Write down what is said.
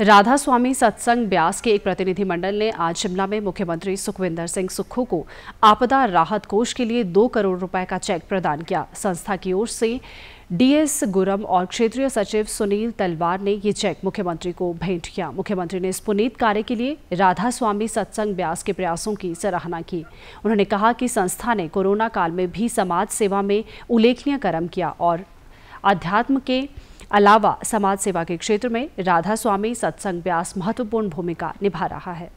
राधा स्वामी सत्संग ब्यास के एक प्रतिनिधिमंडल ने आज शिमला में मुख्यमंत्री सुखविंदर सिंह सुक्खू को आपदा राहत कोष के लिए दो करोड़ रुपए का चेक प्रदान किया संस्था की ओर से डीएस गुरम और क्षेत्रीय सचिव सुनील तलवार ने ये चेक मुख्यमंत्री को भेंट किया मुख्यमंत्री ने इस पुनीत कार्य के लिए राधा स्वामी सत्संग ब्यास के प्रयासों की सराहना की उन्होंने कहा कि संस्था ने कोरोना काल में भी समाज सेवा में उल्लेखनीय कर्म किया और अध्यात्म के अलावा समाज सेवा के क्षेत्र में राधा स्वामी सत्संग व्यास महत्वपूर्ण भूमिका निभा रहा है